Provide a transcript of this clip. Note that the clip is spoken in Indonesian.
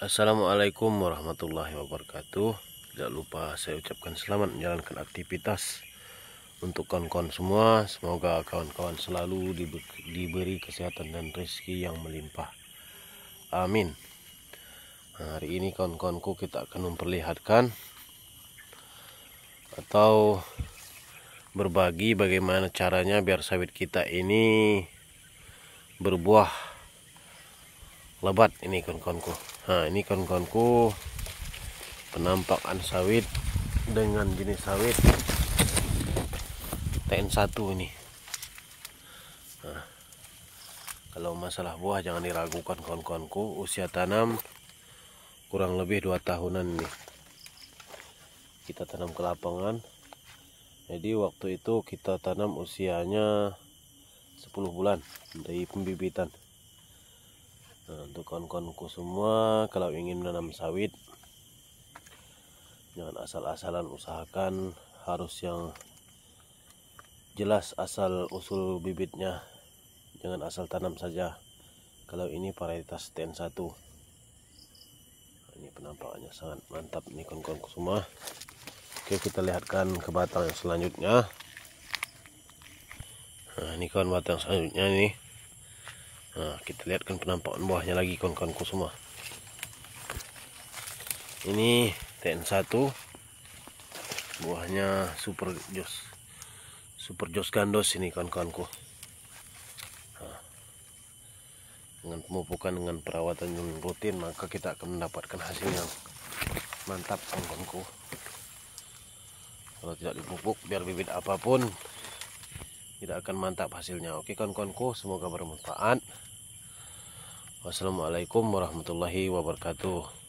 Assalamualaikum warahmatullahi wabarakatuh Tidak lupa saya ucapkan selamat menjalankan aktivitas Untuk kawan-kawan semua Semoga kawan-kawan selalu diberi kesehatan dan rezeki yang melimpah Amin Hari ini kawan-kawanku kita akan memperlihatkan Atau berbagi bagaimana caranya biar sawit kita ini berbuah lebat ini kawan-kawanku nah ini kawan-kawanku penampakan sawit dengan jenis sawit TN1 ini nah, kalau masalah buah jangan diragukan kawan-kawanku usia tanam kurang lebih 2 tahunan ini kita tanam ke lapangan jadi waktu itu kita tanam usianya 10 bulan dari pembibitan Nah, untuk kawan-kawanku semua kalau ingin menanam sawit jangan asal-asalan usahakan harus yang jelas asal usul bibitnya jangan asal tanam saja kalau ini varietas ten 1 ini penampakannya sangat mantap nih kawan-kawanku semua oke kita lihatkan ke batang yang selanjutnya nah ini kawan batang selanjutnya nih Nah, kita lihatkan penampakan buahnya lagi kawan-kawanku semua. Ini TN1 buahnya super jos. Super jos gandos ini kawan-kawanku. Nah, dengan pemupukan dengan perawatan yang rutin maka kita akan mendapatkan hasil yang mantap kawan-kawanku. Kalau tidak dipupuk biar bibit apapun tidak akan mantap hasilnya oke kawan-kawanku semoga bermanfaat wassalamualaikum warahmatullahi wabarakatuh